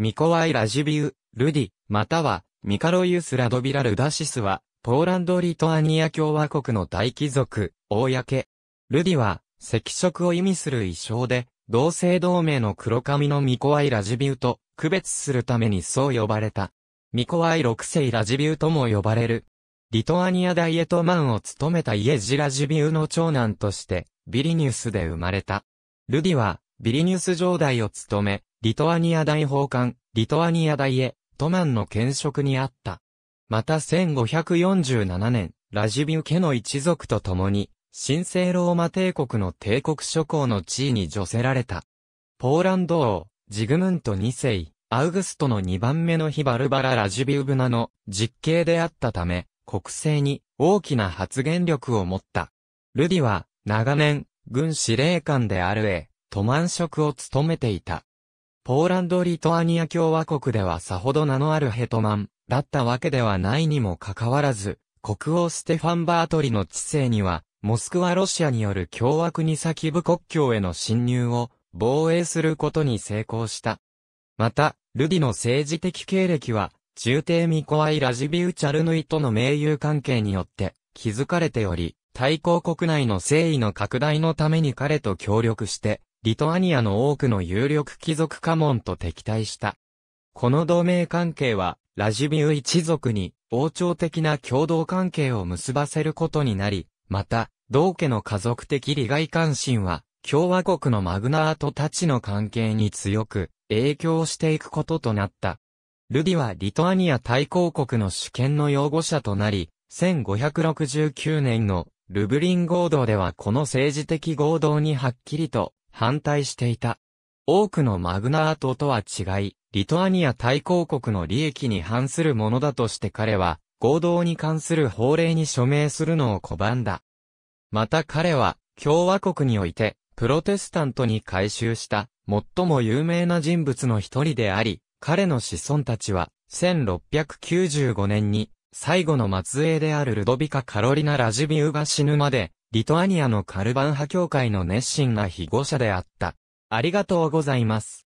ミコワイ・ラジビウ、ルディ、または、ミカロユス・ラドビラ・ルダシスは、ポーランド・リトアニア共和国の大貴族、公。ルディは、赤色を意味する衣装で、同姓同名の黒髪のミコワイ・ラジビウと、区別するためにそう呼ばれた。ミコワイ六世ラジビウとも呼ばれる。リトアニア大エトマンを務めたイエジ・ラジビウの長男として、ビリニュスで生まれた。ルディは、ビリニュス城代を務め、リトアニア大法官、リトアニア大へ、トマンの兼職にあった。また1547年、ラジビュ家の一族と共に、神聖ローマ帝国の帝国諸侯の地位に除せられた。ポーランド王、ジグムント2世、アウグストの2番目の日バルバラ・ラジビュブナの実刑であったため、国政に大きな発言力を持った。ルディは、長年、軍司令官であるへ、トマン職を務めていた。ポーランド・リトアニア共和国ではさほど名のあるヘトマンだったわけではないにもかかわらず、国王ステファン・バートリの治世には、モスクワロシアによる共和国先部国境への侵入を防衛することに成功した。また、ルディの政治的経歴は、中帝ミコワイ・ラジビウチャルヌイとの盟友関係によって築かれており、対抗国内の誠意の拡大のために彼と協力して、リトアニアの多くの有力貴族家門と敵対した。この同盟関係は、ラジビウ一族に王朝的な共同関係を結ばせることになり、また、同家の家族的利害関心は、共和国のマグナーとたちの関係に強く影響していくこととなった。ルディはリトアニア大公国の主権の擁護者となり、1569年のルブリン合同ではこの政治的合同にはっきりと反対していた。多くのマグナートとは違い、リトアニア大公国の利益に反するものだとして彼は、合同に関する法令に署名するのを拒んだ。また彼は、共和国において、プロテスタントに改修した、最も有名な人物の一人であり、彼の子孫たちは、1695年に、最後の末裔であるルドビカ・カロリナ・ラジビウが死ぬまで、リトアニアのカルバン派教会の熱心な被護者であった。ありがとうございます。